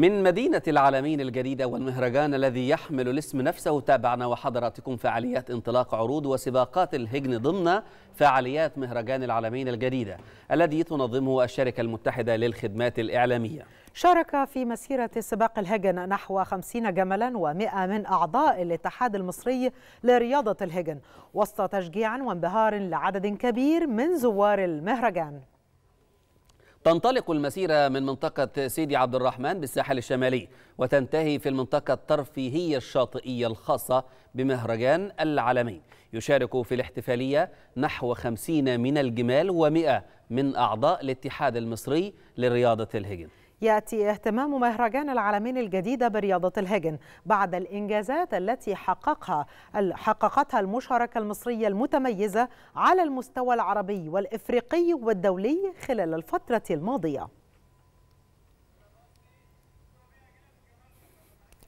من مدينة العالمين الجديدة والمهرجان الذي يحمل الاسم نفسه تابعنا وحضراتكم فعاليات انطلاق عروض وسباقات الهجن ضمن فعاليات مهرجان العالمين الجديدة الذي تنظمه الشركة المتحدة للخدمات الإعلامية شارك في مسيرة سباق الهجن نحو 50 جملا و100 من أعضاء الاتحاد المصري لرياضة الهجن وسط تشجيع وانبهار لعدد كبير من زوار المهرجان تنطلق المسيرة من منطقة سيدي عبد الرحمن بالساحل الشمالي وتنتهي في المنطقة الترفيهية الشاطئية الخاصة بمهرجان العالمي يشارك في الاحتفالية نحو خمسين من الجمال ومئة من أعضاء الاتحاد المصري لرياضة الهجن يأتي اهتمام مهرجان العالمين الجديدة برياضة الهجن بعد الإنجازات التي حققها حققتها المشاركة المصرية المتميزة على المستوى العربي والإفريقي والدولي خلال الفترة الماضية